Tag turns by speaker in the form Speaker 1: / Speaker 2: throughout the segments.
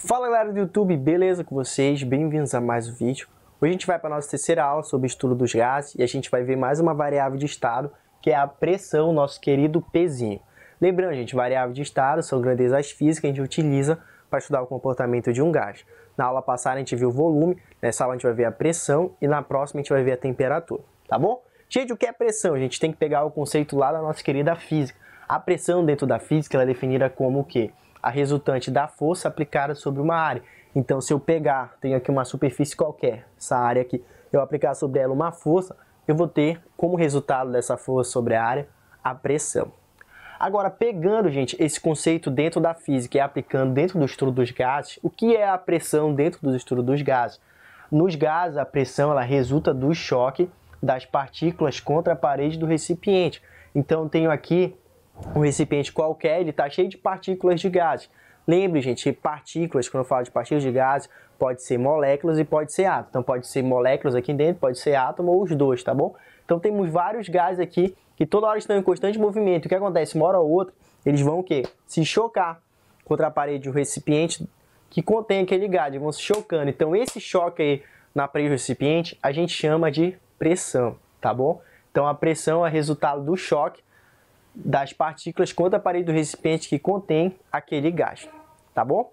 Speaker 1: Fala galera do YouTube, beleza com vocês? Bem-vindos a mais um vídeo. Hoje a gente vai para a nossa terceira aula sobre estudo dos gases e a gente vai ver mais uma variável de estado, que é a pressão, nosso querido pezinho. Lembrando, gente, variável de estado são grandezas físicas que a gente utiliza para estudar o comportamento de um gás. Na aula passada a gente viu o volume, nessa aula a gente vai ver a pressão e na próxima a gente vai ver a temperatura, tá bom? Gente, o que é pressão? A gente tem que pegar o conceito lá da nossa querida física. A pressão dentro da física é definida como o quê? a resultante da força aplicada sobre uma área. Então, se eu pegar, tenho aqui uma superfície qualquer, essa área aqui, eu aplicar sobre ela uma força, eu vou ter como resultado dessa força sobre a área a pressão. Agora, pegando, gente, esse conceito dentro da física e aplicando dentro do estudo dos gases, o que é a pressão dentro do estudo dos gases? Nos gases, a pressão ela resulta do choque das partículas contra a parede do recipiente. Então, tenho aqui um recipiente qualquer, ele está cheio de partículas de gases. Lembre, gente, partículas, quando eu falo de partículas de gases, pode ser moléculas e pode ser átomo. Então pode ser moléculas aqui dentro, pode ser átomo ou os dois, tá bom? Então temos vários gases aqui que toda hora estão em constante movimento. O que acontece? Uma hora ou outra, eles vão o quê? Se chocar contra a parede do recipiente que contém aquele gás, eles vão se chocando. Então esse choque aí na parede do recipiente, a gente chama de pressão, tá bom? Então a pressão é resultado do choque das partículas contra a parede do recipiente que contém aquele gás, tá bom?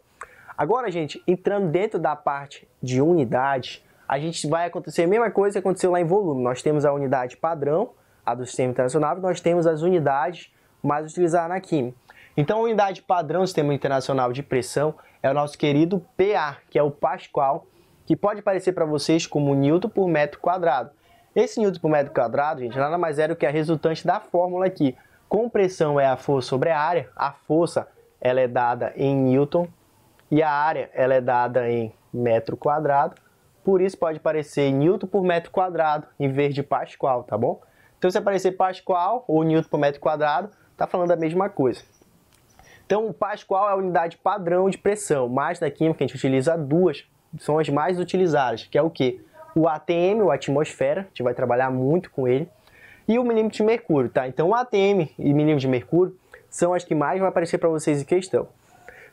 Speaker 1: Agora, gente, entrando dentro da parte de unidades, a gente vai acontecer a mesma coisa que aconteceu lá em volume. Nós temos a unidade padrão, a do sistema internacional, nós temos as unidades mais utilizadas na química. Então, a unidade padrão do sistema internacional de pressão é o nosso querido PA, que é o Pascal, que pode parecer para vocês como Newton por metro quadrado. Esse Newton por metro quadrado, gente, nada mais é do que a resultante da fórmula aqui, Compressão é a força sobre a área. A força ela é dada em newton e a área ela é dada em metro quadrado. Por isso pode parecer newton por metro quadrado em vez de pascal, tá bom? Então se aparecer pascal ou newton por metro quadrado, tá falando a mesma coisa. Então, o pascal é a unidade padrão de pressão, mas na química a gente utiliza duas, são as mais utilizadas, que é o que? O ATM, ou atmosfera, a gente vai trabalhar muito com ele, e o milímetro de mercúrio, tá? Então o ATM e milímetro de mercúrio são as que mais vão aparecer para vocês em questão.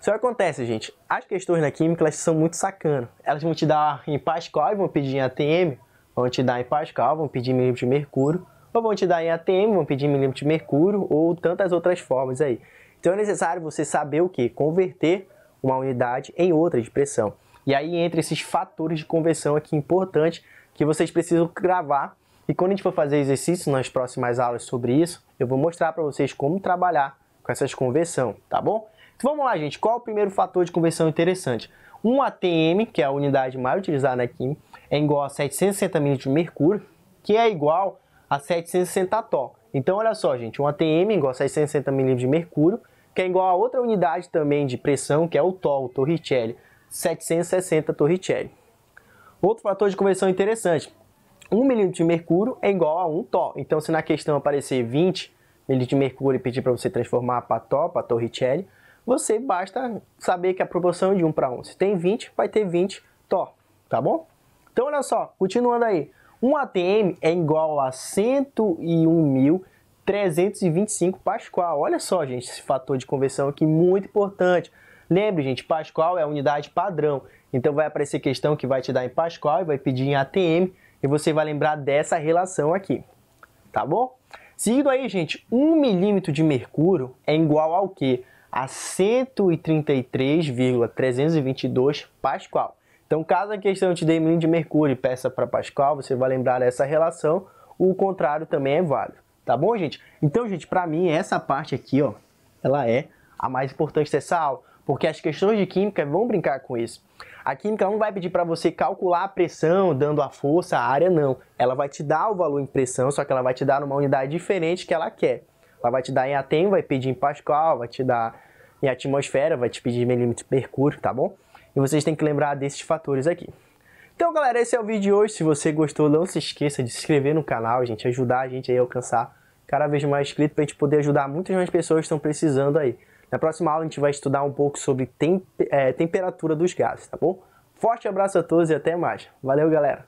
Speaker 1: Só que acontece, gente, as questões na química elas são muito sacanas. Elas vão te dar em Pascal e vão pedir em ATM, vão te dar em Pascal, vão pedir milímetro de mercúrio, ou vão te dar em ATM, vão pedir milímetro de mercúrio, ou tantas outras formas aí. Então é necessário você saber o que? Converter uma unidade em outra de pressão. E aí entra esses fatores de conversão aqui importantes que vocês precisam gravar e quando a gente for fazer exercício nas próximas aulas sobre isso, eu vou mostrar para vocês como trabalhar com essas conversão, tá bom? Então vamos lá, gente. Qual é o primeiro fator de conversão interessante? Um ATM, que é a unidade mais utilizada aqui, é igual a 760 mil de mercúrio, que é igual a 760 Tó. Então, olha só, gente, um ATM é igual a 760 ml de mercúrio, que é igual a outra unidade também de pressão, que é o Tó, o Torricelli, 760 Torricelli. Outro fator de conversão interessante, 1 milímetro de mercúrio é igual a 1 Tó. Então, se na questão aparecer 20 milímetros de mercúrio e pedir para você transformar para Tó, para torricelli, você basta saber que a proporção é de 1 para 1. Se tem 20, vai ter 20 Tó, tá bom? Então, olha só, continuando aí. 1 ATM é igual a 101.325 Pascal. Olha só, gente, esse fator de conversão aqui muito importante. Lembre, gente, Pascal é a unidade padrão. Então vai aparecer questão que vai te dar em Pascal e vai pedir em ATM e você vai lembrar dessa relação aqui, tá bom? Seguindo aí, gente, 1 milímetro de mercúrio é igual ao que? A 133,322 Pascal. Então, caso a questão te dê milímetro de mercúrio e peça para Pascal, você vai lembrar dessa relação, o contrário também é válido, tá bom, gente? Então, gente, para mim, essa parte aqui, ó, ela é a mais importante dessa aula porque as questões de química vão brincar com isso. A química não vai pedir para você calcular a pressão dando a força, a área, não. Ela vai te dar o valor em pressão, só que ela vai te dar numa unidade diferente que ela quer. Ela vai te dar em Aten, vai pedir em Pascal, vai te dar em atmosfera, vai te pedir em milímetro de mercúrio, tá bom? E vocês têm que lembrar desses fatores aqui. Então, galera, esse é o vídeo de hoje. Se você gostou, não se esqueça de se inscrever no canal, gente, ajudar a gente a alcançar cada vez mais inscritos para a gente poder ajudar muitas mais pessoas que estão precisando aí. Na próxima aula a gente vai estudar um pouco sobre é, temperatura dos gases, tá bom? Forte abraço a todos e até mais. Valeu, galera!